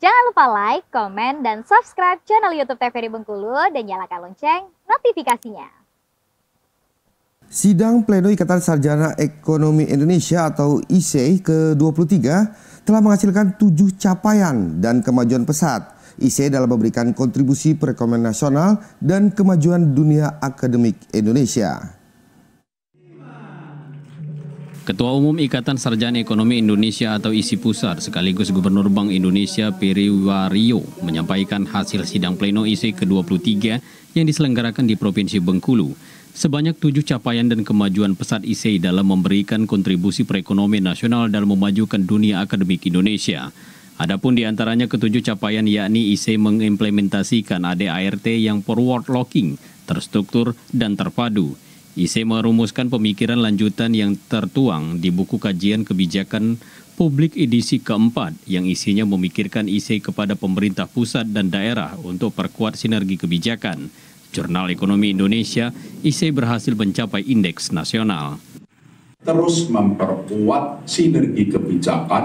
Jangan lupa like, komen, dan subscribe channel YouTube TVRI Bengkulu dan nyalakan lonceng notifikasinya. Sidang Pleno Ikatan Sarjana Ekonomi Indonesia atau ISEI ke-23 telah menghasilkan tujuh capaian dan kemajuan pesat. ISEI e dalam memberikan kontribusi perekonomian nasional dan kemajuan dunia akademik Indonesia. Ketua Umum Ikatan Sarjana Ekonomi Indonesia atau ISI Pusat sekaligus Gubernur Bank Indonesia Peri Wario menyampaikan hasil sidang pleno ISI ke-23 yang diselenggarakan di Provinsi Bengkulu. Sebanyak tujuh capaian dan kemajuan pesat ISI dalam memberikan kontribusi perekonomian nasional dan memajukan dunia akademik Indonesia. Adapun di antaranya ketujuh capaian yakni ISI mengimplementasikan ADART yang forward locking terstruktur, dan terpadu. IC merumuskan pemikiran lanjutan yang tertuang di buku kajian kebijakan publik edisi keempat yang isinya memikirkan IC kepada pemerintah pusat dan daerah untuk perkuat sinergi kebijakan. Jurnal Ekonomi Indonesia, IC berhasil mencapai indeks nasional. Terus memperkuat sinergi kebijakan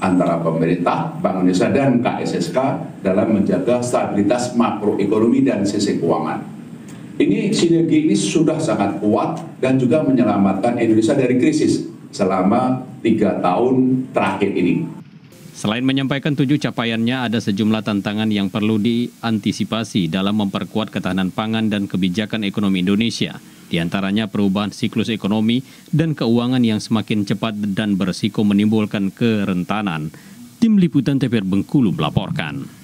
antara pemerintah, Bank Indonesia, dan KSSK dalam menjaga stabilitas makroekonomi dan sisi keuangan ini sinergi ini sudah sangat kuat dan juga menyelamatkan Indonesia dari krisis selama tiga tahun terakhir ini. Selain menyampaikan tujuh capaiannya, ada sejumlah tantangan yang perlu diantisipasi dalam memperkuat ketahanan pangan dan kebijakan ekonomi Indonesia. Di antaranya perubahan siklus ekonomi dan keuangan yang semakin cepat dan berisiko menimbulkan kerentanan. Tim Liputan TPR Bengkulu melaporkan.